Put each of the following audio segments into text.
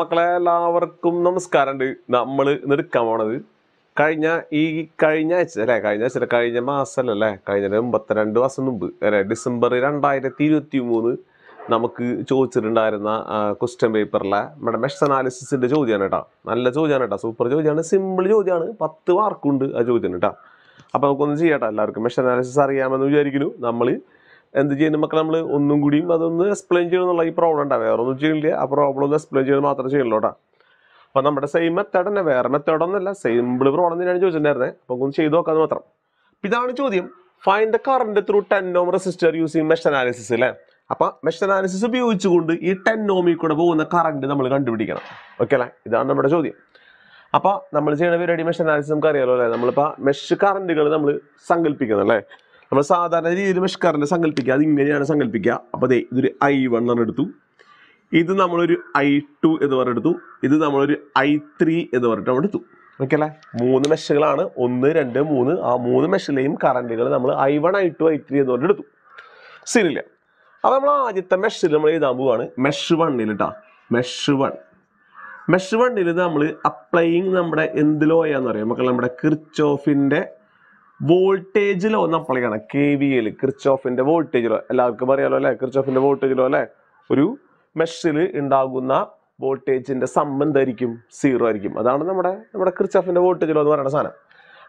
മക്കളെ എല്ലാവർക്കും നമസ്കാരമുണ്ട് നമ്മൾ എടുക്കാൻ പോണത് കഴിഞ്ഞ ഈ കഴിഞ്ഞ ആഴ്ച അല്ലെ കഴിഞ്ഞ ആഴ്ച കഴിഞ്ഞ മാസമല്ല അല്ലേ കഴിഞ്ഞ എൺപത്തിരണ്ട് മാസം മുമ്പ് അല്ലെ ഡിസംബർ രണ്ടായിരത്തി ഇരുപത്തി മൂന്ന് നമുക്ക് ചോദിച്ചിട്ടുണ്ടായിരുന്ന ക്വസ്റ്റ്യൻ പേപ്പറിലെ നമ്മുടെ മെഷ് അനാലിസിസിൻ്റെ ചോദ്യമാണ് കേട്ടോ നല്ല ചോദ്യമാണ് കേട്ടോ സൂപ്പർ ചോദ്യമാണ് സിമ്പിൾ ചോദ്യമാണ് പത്ത് മാർക്കുണ്ട് ആ ചോദ്യം കേട്ടോ അപ്പോൾ നമുക്കൊന്നും ചെയ്യാം എല്ലാവർക്കും മെഷ് അനാലിസിസ് അറിയാമെന്ന് വിചാരിക്കുന്നു നമ്മൾ എന്ത് ചെയ്യുന്ന മക്കൾ നമ്മൾ ഒന്നും കൂടിയും അതൊന്ന് എക്സ്പ്ലെയിൻ ചെയ്യണമെന്നുള്ള ഈ പ്രോബ്ലം ഉണ്ടാവും വേറെ ഒന്നും ചെയ്യണില്ല ആ പ്രോബ്ലം ഒന്ന് എക്സ്പ്ലെയിൻ ചെയ്ത് മാത്രം ചെയ്യുള്ളൂ അപ്പം നമ്മുടെ സെയിം മെത്തേഡ് തന്നെ വേറെ മെത്തേഡ് ഒന്നുമല്ല സിമ്പിൾ പ്രോബ്ലം തന്നെയാണ് ചോദിച്ചിട്ടുണ്ടായിരുന്നത് അപ്പോൾ ഒന്ന് ചെയ്ത് നോക്കാമെന്ന് മാത്രം ഇതാണ് ചോദ്യം find the current through ten ohm resistor using mesh analysis അല്ലേ അപ്പൊ മെഷ് അനാലിസിസ് ഉപയോഗിച്ചുകൊണ്ട് ഈ ടെൻ ഓമിൽ കൂടെ പോകുന്ന കറണ്ട് നമ്മൾ കണ്ടുപിടിക്കണം ഓക്കെ അല്ലേ ഇതാണ് നമ്മുടെ ചോദ്യം അപ്പോൾ നമ്മൾ ചെയ്യണ പരിപാടി മെഷ് അനാലിസിസ് നമുക്ക് അറിയാമല്ലോ അല്ലേ നമ്മളിപ്പോൾ മെഷ് കറണ്ടുകൾ നമ്മൾ സങ്കല്പിക്കുന്നു അല്ലേ നമ്മൾ സാധാരണ രീതിയിൽ മെഷ്കാറിനെ സങ്കല്പിക്കുക അത് ഇങ്ങനെയാണ് സങ്കല്പിക്കുക അപ്പോൾ അതെ ഇതൊരു ഐ വൺ എന്ന് എടുത്തു ഇത് നമ്മളൊരു ഐ ടു എന്ന് പറഞ്ഞെടുത്തു ഇത് നമ്മളൊരു ഐ ത്രീ എന്ന് പറഞ്ഞിട്ട് നമ്മൾ എടുത്തു ഓക്കെ അല്ലേ മൂന്ന് മെഷുകളാണ് ഒന്ന് രണ്ട് മൂന്ന് ആ മൂന്ന് മെഷിലെയും കറണ്ടുകൾ നമ്മൾ I one I two I three എന്ന് പറഞ്ഞെടുത്തു ശരിയില്ല അപ്പോൾ നമ്മൾ ആദ്യത്തെ മെഷിൽ നമ്മൾ എഴുതാൻ പോവാണ് മെഷ് വണ്ണിൽ കേട്ടോ മെഷ് വൺ മെഷ് വണ്ണിൽ നമ്മൾ അപ്ലൈയിങ് നമ്മുടെ എന്ത് ലോയാന്ന് പറയാം നമുക്ക് നമ്മുടെ ക്രിച്ചോഫിൻ്റെ വോൾട്ടേജിലോ നമ്മൾ കാണാം കെ വി എൽ ക്രിച്ചോഫിന്റെ വോൾട്ടേജിലോ എല്ലാവർക്കും അറിയാലോ അല്ലെ ക്രിച്ചോഫിന്റെ വോൾട്ടേജിലോ അല്ലെ ഒരു മെഷിൽ ഉണ്ടാകുന്ന വോൾട്ടേജിന്റെ സംബന്ധമായിരിക്കും സീറോ ആയിരിക്കും അതാണ് നമ്മുടെ നമ്മുടെ ക്രിച്ചോഫിന്റെ വോൾട്ടേജിലോ എന്ന് പറയുന്ന സാധനം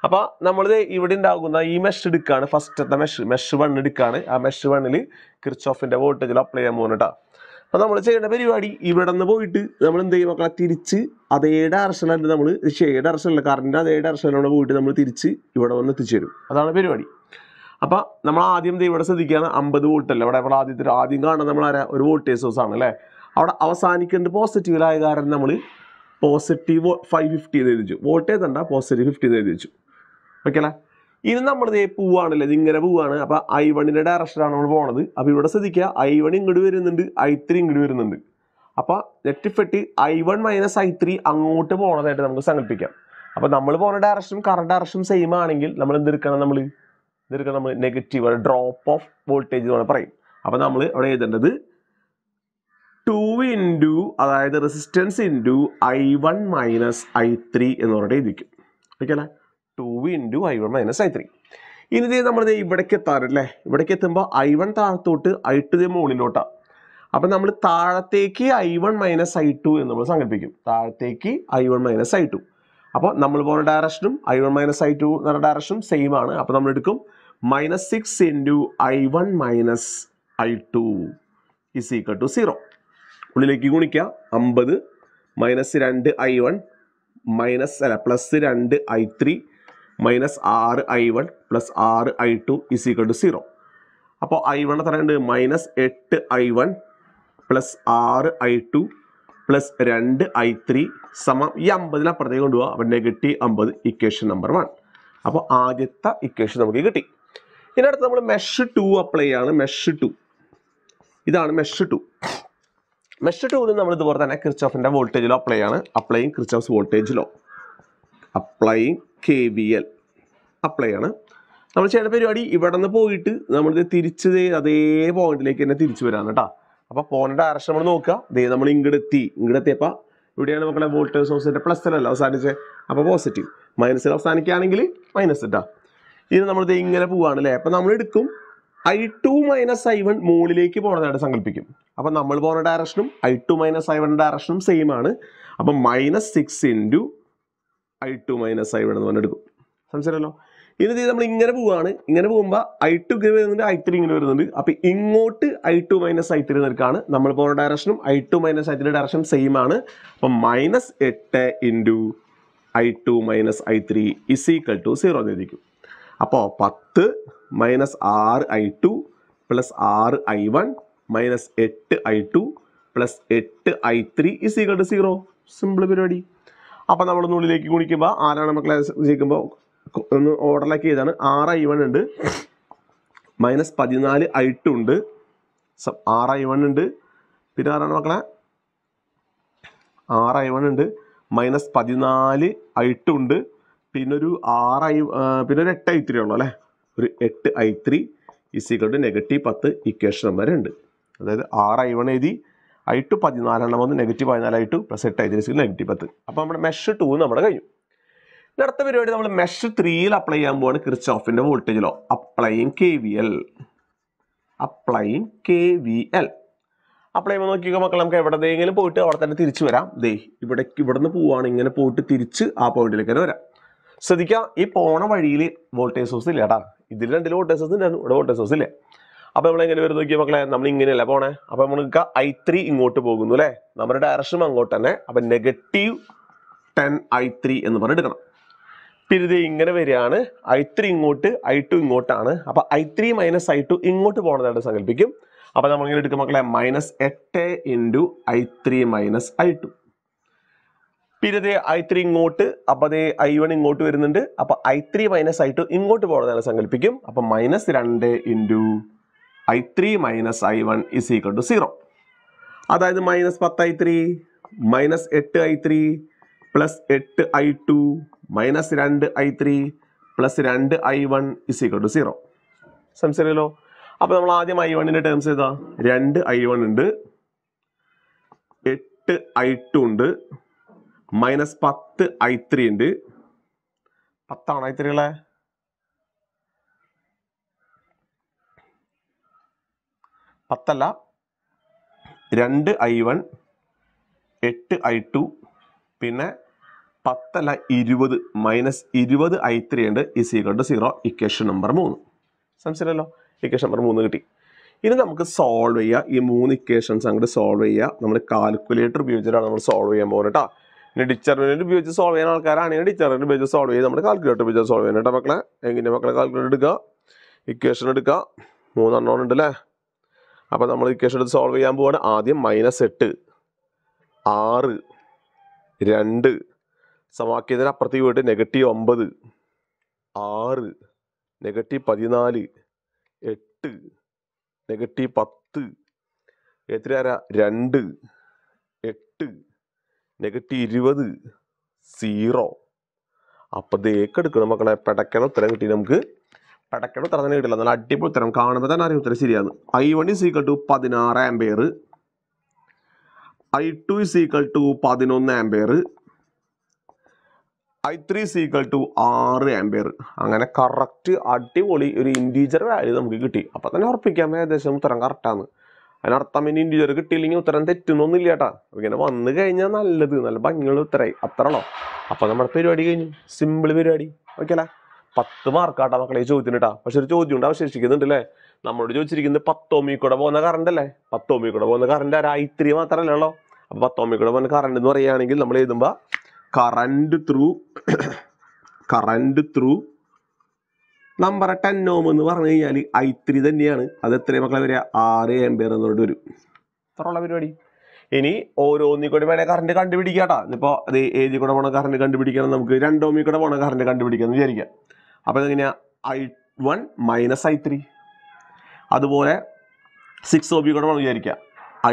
അപ്പൊ നമ്മളിത് ഇവിടെ ഉണ്ടാകുന്ന ഈ മെഷ് എടുക്കാണ് ഫസ്റ്റത്തെ മെഷ് മെഷ് വൺ എടുക്കാണ് ആ മെഷ് വണ്ണിൽ ക്രിച്ചോഫിന്റെ വോൾട്ടേജിൽ അപ്ലൈ ചെയ്യാൻ പോകുന്നുട്ടാ അപ്പോൾ നമ്മൾ ചെയ്യേണ്ട പരിപാടി ഇവിടെ നിന്ന് പോയിട്ട് നമ്മൾ എന്ത് ചെയ്യും മക്കളെ തിരിച്ച് അതേ ഡയറക്ഷനിലാണ് നമ്മൾ ഷെയ്ഡ് ഡയറക്ഷനല്ല കറണ്ട് അതേ ഡയറക്ഷനിലൂടെ പോയിട്ട് നമ്മൾ തിരിച്ച് ഇവിടെ വന്ന് എത്തിച്ചേരും അതാണ് പരിപാടി അപ്പോൾ നമ്മൾ ആദ്യം ഇവിടെ ശ്രദ്ധിക്കുകയാണ് അമ്പത് വോൾട്ട് അല്ല ഇവിടെ നമ്മൾ ആദ്യത്തെ ആദ്യം കാണുന്നത് നമ്മൾ ആരാ ഒരു വോൾട്ടേജ് സോഴ്സ് ആണ് അല്ലേ അവിടെ അവസാനിക്കേണ്ട പോസിറ്റീവിലായ കാരണം നമ്മൾ പോസിറ്റീവ് ഫൈവ് ഫിഫ്റ്റി എന്ന് വെച്ചു വോൾട്ടേജ് ഉണ്ടാ പോസിറ്റീവ് ഫിഫ്റ്റി എന്ന് എഴുതി വെച്ചു ഓക്കെ അല്ലേ ഇനി നമ്മൾ ദേ പോവാണല്ലേ ഇങ്ങനെ പോവാണ് അപ്പോൾ ഐ ഡയറക്ഷൻ ഡയറക്ഷനാണ് നമ്മൾ പോണത് അപ്പോൾ ഇവിടെ ശ്രദ്ധിക്കുക ഐ വൺ ഇങ്ങോട്ട് വരുന്നുണ്ട് ഐ ത്രീ ഇങ്ങോട്ട് വരുന്നുണ്ട് അപ്പോൾ net effect I one minus I three അങ്ങോട്ട് പോണതായിട്ട് നമുക്ക് സങ്കല്പിക്കാം അപ്പോൾ നമ്മൾ പോണ ഡയറക്ഷനും കറണ്ട് ഡയറക്ഷനും സെയിം ആണെങ്കിൽ നമ്മൾ എന്തെടുക്കണം നമ്മൾ എന്തെടുക്കണം നമ്മൾ നെഗറ്റീവ് ഡ്രോപ്പ് ഓഫ് വോൾട്ടേജ് എന്ന് പറയും അപ്പോൾ നമ്മൾ അവിടെ എഴുതേണ്ടത് ടു ഇൻറ്റു അതായത് resistance into I one minus I three എന്ന് പറഞ്ഞിട്ട് എഴുതിക്കും ഓക്കെ അല്ലേ two into I one minus I three ഇനി നമ്മൾ ഇവിടേക്ക് എത്താറ് ഇവിടേക്ക് എത്തുമ്പോൾ ഐ വൺ താഴത്തോട്ട് ഐ ടു ദേ മുകളിലോട്ടാണ് അപ്പം നമ്മൾ താഴത്തേക്ക് I one minus I two എന്ന് നമ്മൾ സങ്കല്പിക്കും താഴത്തേക്ക് I one minus I two അപ്പോൾ നമ്മൾ പോകുന്ന ഡയറക്ഷനും I one minus I two എന്നുള്ള ഡയറക്ഷനും സെയിം ആണ് അപ്പം നമ്മൾ എടുക്കും minus six into I one minus I two is equal to zero ഉള്ളിലേക്ക് ഗുണിക്കുക അമ്പത് മൈനസ് രണ്ട് ഐ വൺ മൈനസ് അല്ല പ്ലസ് രണ്ട് ഐ ത്രീ മൈനസ് ആറ് ഐ വൺ പ്ലസ് ആറ് I two is equal to zero അപ്പോൾ ഐ വണ് എത്രയുണ്ട് മൈനസ് എട്ട് ഐ വൺ പ്ലസ് ആറ് ഐ ടു പ്ലസ് രണ്ട് ഐ ത്രീ സമം ഈ അമ്പതിനപ്പുറത്തേക്ക് കൊണ്ടുപോകുക അപ്പം നെഗറ്റീവ് അമ്പത് ഇക്വേഷൻ നമ്പർ വൺ അപ്പോൾ ആദ്യത്തെ ഇക്വേഷൻ നമുക്ക് കിട്ടി ഇതിനടുത്ത് നമ്മൾ മെഷ് ടു അപ്ലൈ ചെയ്യാണ് മെഷ് ടു ഇതാണ് മെഷ് ടു മെഷ് ടു നമ്മൾ ഇതുപോലെ തന്നെ ക്രിച്ചോഫിൻ്റെ വോൾട്ടേജിലോ അപ്ലൈ ആണ് അപ്ലൈയും Kirchhoff's voltage law applying K B L apply ആണ് നമ്മൾ ചെയ്യേണ്ട പരിപാടി ഇവിടെ നിന്ന് പോയിട്ട് നമ്മൾ തിരിച്ച് അതേ പോയിന്റിലേക്ക് തന്നെ തിരിച്ചു വരാം കേട്ടോ അപ്പോൾ പോണ ഡയറക്ഷൻ നമ്മൾ നോക്കുക ദേ നമ്മൾ ഇങ്ങോട്ടെത്തി ഇങ്ങോട്ടെത്തിയപ്പോൾ ഇവിടെയാണ് നമുക്ക് വോൾട്ടേജ് സോഴ്സിന്റെ പ്ലസ് അല്ല അവസാനിച്ചത് അപ്പോൾ പോസിറ്റീവ് മൈനസിൽ അവസാനിക്കുകയാണെങ്കിൽ മൈനസ് ഇട്ടാ ഇത് നമ്മളിത് ഇങ്ങനെ പോവാണ് അല്ലേ അപ്പൊ നമ്മൾ എടുക്കും I two minus I one മുകളിലേക്ക് പോകണതായിട്ട് സങ്കല്പിക്കും അപ്പൊ നമ്മൾ പോകുന്ന ഡയറക്ഷനും I two minus I one ഡയറക്ഷനും സെയിം ആണ് അപ്പൊ minus six into I two minus I one എന്ന് പറഞ്ഞെടുക്കും സംശയമല്ലോ ഇനി നമ്മൾ ഇങ്ങനെ പോവുകയാണ് ഇങ്ങനെ പോകുമ്പോൾ ഐ ടു ഇങ്ങനെ വരുന്നുണ്ട് ഐ ത്രീ ഇങ്ങനെ വരുന്നുണ്ട് അപ്പോൾ ഇങ്ങോട്ട് I two minus I three നിൽക്കുകയാണ് നമ്മൾ പോകുന്ന ഡയറക്ഷനും I two minus I three direction same ആണ് അപ്പം മൈനസ് എട്ട് into I two minus I three is equal to zero എന്ന് ഇരിക്കും അപ്പോൾ പത്ത് മൈനസ് ആറ് ഐ ടു പ്ലസ് ആറ് ഐ വൺ മൈനസ് എട്ട് ഐ ടു പ്ലസ് എട്ട് I three is equal to zero simple പരിപാടി അപ്പോൾ നമ്മളൊന്ന് ഉള്ളിലേക്ക് കുണിക്കുമ്പോൾ ആരാണ് നമ്മൾ ക്ലാസ് ജയിക്കുമ്പോൾ ഒന്ന് ഓർഡറിലേക്ക് ചെയ്താണ് ആറ് ഐ വൺ ഉണ്ട് മൈനസ് പതിനാല് ഐ ടു ഉണ്ട് ആറ് ഐ വൺ ഉണ്ട് പിന്നെ ആരാണ് മക്കളെ ആറ് ഐ വൺ ഉണ്ട് മൈനസ് പതിനാല് ഐ ടു ഉണ്ട് പിന്നെ ഒരു ആറ് ഐ പിന്നെ ഒരു എട്ട് ഐ ത്രീ ഉള്ളൂ അല്ലേ ഒരു എട്ട് I three is equal to negative പത്ത് ഇക്വേഷൻ നമ്പർ ഉണ്ട് അതായത് ആറ് ഐ വൺ എഴുതി ഐ ടു പതിനാലെണ്ണം വന്ന് നെഗറ്റീവ് പതിനാല് ഐ ടു പ്ലസ് എട്ട് ഐ നെഗറ്റീവ് പത്ത് അപ്പോൾ നമ്മുടെ മെഷ് ടു നമ്മുടെ കഴിഞ്ഞു അടുത്ത പരിപാടി നമ്മൾ മെഷ് ത്രീയിൽ അപ്ലൈ ചെയ്യാൻ പോവാണ് ക്രിച്ച് ഓഫിൻ്റെ voltage law applying K V L applying K V L apply ചെയ്യുമ്പോൾ നോക്കിയോ മക്കൾ നമുക്ക് എവിടെയെങ്കിലും പോയിട്ട് അവിടെ തന്നെ തിരിച്ചു വരാം ദേ ഇവിടെ ഇവിടുന്ന് പോവാണ് ഇങ്ങനെ പോയിട്ട് തിരിച്ച് ആ പോയിന്റിലേക്ക് തന്നെ വരാം ശ്രദ്ധിക്കാം ഈ പോണ വഴിയിൽ വോൾട്ടേജ് സോഴ്സ് ഇല്ല ഇതിൽ രണ്ടിൽ വോൾട്ടേജ് സോഴ്സ് ഉണ്ടായിരുന്നു ഇവിടെ വോൾട്ടേജ് സോഴ്സ് ഇല്ലേ അപ്പോൾ നമ്മൾ എങ്ങനെ വരും നോക്കിയ മക്കളെ നമ്മൾ ഇങ്ങനെയല്ല പോണേ അപ്പോൾ നമുക്ക് ഐ ത്രീ ഇങ്ങോട്ട് പോകുന്നു അല്ലെ നമ്മുടെ ഡയറക്ഷനും അങ്ങോട്ട് തന്നെ അപ്പൊ നെഗറ്റീവ് ടെൻ ഐ ത്രീ എന്ന് പറഞ്ഞെടുക്കണം പിന്നെ ഇത് ഇങ്ങനെ വരികയാണ് ഐ ത്രീ ഇങ്ങോട്ട് ഐ ടു ഇങ്ങോട്ടാണ് അപ്പോൾ I three minus I two ഇങ്ങോട്ട് പോകണതായിട്ട് സങ്കല്പിക്കും അപ്പോൾ നമ്മളിങ്ങനെ എടുക്കും മക്കളെ മൈനസ് എട്ട് into I three minus I two പിന്നെ ഐ ത്രീ ഇങ്ങോട്ട് അപ്പോൾ അതേ ഐ വൺ ഇങ്ങോട്ട് വരുന്നുണ്ട് അപ്പോൾ I three minus I two ഇങ്ങോട്ട് പോകണതാണ് സങ്കല്പിക്കും അപ്പോൾ മൈനസ് രണ്ട് into I three minus I one is equal to zero അതായത് മൈനസ് പത്ത് ഐ ത്രീ മൈനസ് എട്ട് ഐ ത്രീ പ്ലസ് എട്ട് ഐ ടു മൈനസ് രണ്ട് ഐ ത്രീ പ്ലസ് രണ്ട് I one is equal to zero സംശയമല്ലോ അപ്പോൾ നമ്മൾ ആദ്യം ഐ വണ്ണിൻ്റെ ടേംസ് ഏതാ രണ്ട് ഐ വൺ ഉണ്ട് എട്ട് ഐ ടു ഉണ്ട് മൈനസ് പത്ത് ഐ ത്രീ ഉണ്ട് പത്താണ് ഐ ത്രീ ഉള്ളത് പത്തല്ല രണ്ട് ഐ വൺ എട്ട് ഐ ടു പിന്നെ പത്തല്ല ഇരുപത് മൈനസ് ഇരുപത് ഐ ത്രീ ഉണ്ട് is equal to zero equation number മൂന്ന് സംശയമല്ലോ ഇക്വേഷൻ നമ്പർ മൂന്ന് കിട്ടി ഇനി നമുക്ക് സോൾവ് ചെയ്യുക ഈ മൂന്ന് ഇക്വേഷൻസ് അങ്ങോട്ട് സോൾവ് ചെയ്യുക നമ്മൾ കാൽക്കുലേറ്റർ ഉപയോഗിച്ചിട്ടാണ് നമ്മൾ സോൾവ് ചെയ്യാൻ പോകുന്നത് കേട്ടോ ഇനി ഡിറ്റർമിനന്റ് ഉപയോഗിച്ച് സോൾവ് ചെയ്യുന്ന ആൾക്കാരാണെങ്കിൽ ഡിറ്റർമിനന്റ് ഉപയോഗിച്ച് സോൾവ് ചെയ്ത് നമ്മൾ കാൽക്കുലേറ്റർ ഉപയോഗിച്ച് സോൾവ് ചെയ്യണം മക്കളെ എങ്ങനെയാണ് മക്കളെ കാൽക്കുലേറ്റർ എടുക്കുക ഇക്വേഷൻ എടുക്കുക മൂന്നെണ്ണം ഉണ്ടല്ലേ അല്ലേ അപ്പോൾ നമ്മൾ ഇക്വേഷൻ എടുത്ത് സോൾവ് ചെയ്യാൻ പോവാണ് ആദ്യം മൈനസ് എട്ട് ആറ് രണ്ട് സമവാക്യത്തിന് അപ്പുറത്തേക്ക് പോയിട്ട് നെഗറ്റീവ് ഒമ്പത് ആറ് നെഗറ്റീവ് പതിനാല് എട്ട് നെഗറ്റീവ് പത്ത് എത്രയാരാ രണ്ട് എട്ട് നെഗറ്റീവ് ഇരുപത് സീറോ അപ്പോൾ ദേക്കെടുക്കണം മക്കളെ പെടക്കണം ഉത്തരം കിട്ടി നമുക്ക് പെടക്കയുടെ ഉത്തരം തന്നെ കിട്ടില്ല നല്ല അടിപൊളി ഉത്തരം കാണുമ്പോൾ തന്നെ അറിയാം ഉത്തരം ശരിയാണ് I one is equal to പതിനാറ് ampere I two is equal to പതിനൊന്ന് ampere I three is equal to ആറ് ആംപെയർ അങ്ങനെ കറക്റ്റ് അടിപൊളി ഒരു ഇൻറ്റീജർ വാല്യൂ നമുക്ക് കിട്ടി അപ്പം തന്നെ ഉറപ്പിക്കാം ഏകദേശം ഉത്തരം കറക്റ്റാണ് അതിനർത്ഥം ഇനി ഇൻറ്റീജർ കിട്ടിയില്ലെങ്കിൽ ഉത്തരം തെറ്റുന്നൊന്നുമില്ല കേട്ടാ ഇങ്ങനെ വന്നു കഴിഞ്ഞാൽ നല്ലത് നല്ല ഭംഗിയുള്ള ഉത്തരമായി അത്രയുള്ളോ അപ്പം നമ്മുടെ പരിപാടി കഴിഞ്ഞു സിമ്പിൾ പരിപാടി ഓക്കെ അല്ലേ പത്ത് മാർക്കാട്ടാ മക്കളെ ഈ ചോദ്യത്തിന് കേട്ടാ പക്ഷെ ഒരു ചോദ്യം ഉണ്ട് അവശേഷിക്കുന്നുണ്ട് അല്ലേ നമ്മളോട് ചോദിച്ചിരിക്കുന്നത് പത്തോമി കൂടെ പോകുന്ന കറണ്ട് അല്ലേ പത്തോമി കൂടെ പോകുന്ന കറണ്ട് ആ ഐ ത്രീ ഉള്ളോ അപ്പോൾ പത്തോമി കൂടെ പോകുന്ന കറണ്ട് എന്ന് പറയുകയാണെങ്കിൽ നമ്മൾ എഴുതുമ്പോൾ current through current through number ten ohm എന്ന് പറഞ്ഞു കഴിഞ്ഞാൽ ഐത്രി തന്നെയാണ് അത് എത്ര മക്കളെ വരിക ആറ് എംബിയർ എന്ന് പറഞ്ഞിട്ട് വരും അത്രയുള്ള പരിപാടി ഇനി ഓരോന്നി കൂടെ വേണേൽ കറണ്ട് കണ്ടുപിടിക്കാട്ടാ ഇപ്പോൾ അത് ഏതിൽ കൂടെ പോണ കറണ്ട് കണ്ടുപിടിക്കണം നമുക്ക് രണ്ടോമി കൂടെ പോണ കറണ്ട് കണ്ടുപിടിക്കാമെന്ന് വിചാരിക്കാം അപ്പോൾ ഇതെങ്ങനെയാണ് I one minus I three അതുപോലെ സിക്സ് ഒ ബി കൂടെ വേണം വിചാരിക്കുക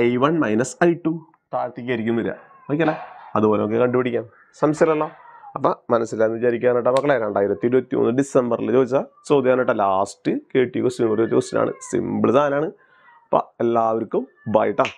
I one minus I two താഴത്തേക്ക് ആയിരിക്കും വരിക ഓക്കെയല്ലേ അതുപോലെ നമുക്ക് കണ്ടുപിടിക്കാം സംശയമല്ലോ അപ്പം മനസ്സിലായെന്ന് വിചാരിക്കാൻ കേട്ടോ മക്കളെ രണ്ടായിരത്തി ഇരുപത്തി മൂന്ന് ഡിസംബറിൽ ചോദിച്ചാൽ ചോദ്യം കേട്ടോ ലാസ്റ്റ് കേട്ടി ക്വസ്റ്റ്യൻ ഒരു ആണ് സിമ്പിൾ സാധനമാണ് അപ്പം എല്ലാവർക്കും ബൈട്ടാ